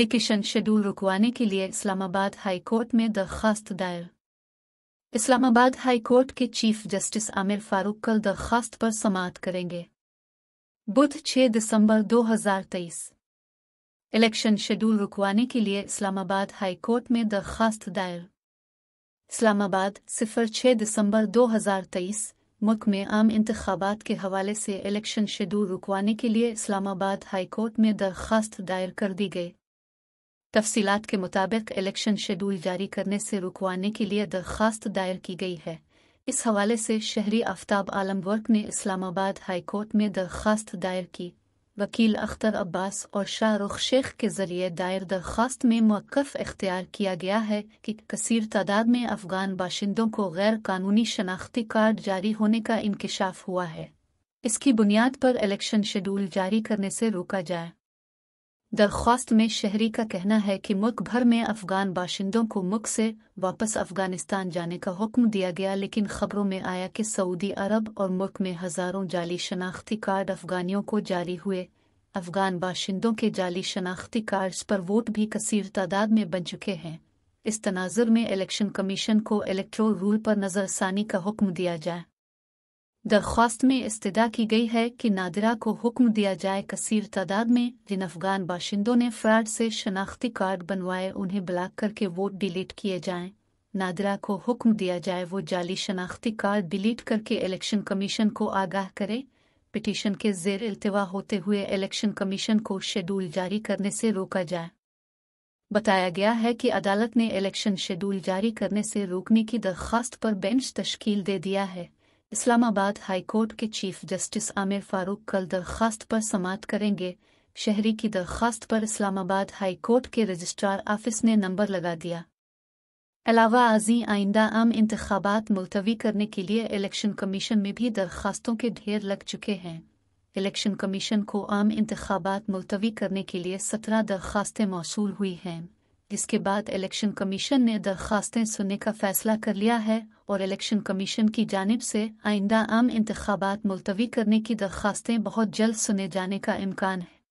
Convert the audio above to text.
लिकिशन schedule रुकवाने के लिए इस्लामाबाद हाई कोर्ट में दरखास्त दायर इस्लामाबाद हाई कोर्ट के चीफ जस्टिस आमिर फारूक कल दरखास्त पर समात करेंगे बुध 6 दिसंबर 2023 इलेक्शन शेड्यूल रुकवाने के लिए इस्लामाबाद हाई कोर्ट में दरखास्त दायर इस्लामाबाद सिफर छः दिसंबर 2023 मुल्क में आम इंतबात के हवाले से इलेक्शन शेड्यूल रुकवाने के लिए इस्लामाबाद हाई कोर्ट में दरखास्त दायर कर दी गई तफसीत के मुताबिक इलेक्शन शेड्यूल जारी करने से रुकवाने के लिए दरख्वास्त दायर की गई है इस हवाले से शहरी आफ्ताब आलम वर्क ने इस्लामाबाद हाईकोर्ट में दरख्वास्त दायर की वकील अख्तर अब्बास और शाहरुख शेख के जरिए दायर दरख्वास्त में मौकफ इख्तियार किया गया है कि कसीर तादाद में अफगान बाशिंदों को गैर कानूनी शनाख्ती कार्ड जारी होने का इंकशाफ हुआ है इसकी बुनियाद पर इलेक्शन शेड्यूल जारी करने से रोका जाए दरख्वास्त में शहरी का कहना है कि मुल्क भर में अफगान बाशिंदों को मुल्क से वापस अफगानिस्तान जाने का हुक्म दिया गया लेकिन खबरों में आया कि सऊदी अरब और मुल्क में हजारों जाली शनाख्ती कार्ड अफगानियों को जारी हुए अफगान बाशिंदों के जाली शनाख्ती कार्ड्स पर वोट भी कसीर तादाद में बन चुके हैं इस तनाजर में इलेक्शन कमीशन को इलेक्ट्रोल रूल पर नज़रसानी का हुक्म दिया जाए दरख्वास्त में इस्तदा की गई है कि नादरा को हुक्म दिया जाए कसीर तादाद में जिन अफगान बाशिंदों ने फ्रॉड से शनाख्ती कार्ड बनवाए उन्हें ब्लॉक करके वोट डिलीट किए जाएं नादरा को हुक्म दिया जाए वो जाली शनाख्ती कार्ड डिलीट करके इलेक्शन कमीशन को आगाह करे पिटीशन के जेर अल्तवा होते हुए इलेक्शन कमीशन को शेड्यूल जारी करने से रोका जाए बताया गया है कि अदालत ने इलेक्शन शेड्यूल जारी करने से रोकने की दरख्वास्त पर बेंच तश्कील दे दिया है इस्लामाबाद हाईकोर्ट के चीफ जस्टिस आमिर फारूक कल दरख्वास्त पर समाप्त करेंगे शहरी की दरख्वास्त पर इस्लामाबाद हाईकोर्ट के रजिस्ट्रार ऑफिस ने नंबर लगा दिया अलावा आजी आइंदा आम इंतबात मुलतवी करने के लिए इलेक्शन कमीशन में भी दरख्वास्तों के ढेर लग चुके हैं इलेक्शन कमीशन को आम इंतबात मुलतवी करने के लिए सत्रह दरख्वास्तें मौसू हुई हैं इसके बाद इलेक्शन कमीशन ने दरखास्तें सुनने का फैसला कर लिया है और इलेक्शन कमीशन की जानब से आइंदा आम इंतबात मुलतवी करने की दरखास्तें बहुत जल्द सुने जाने का इम्कान है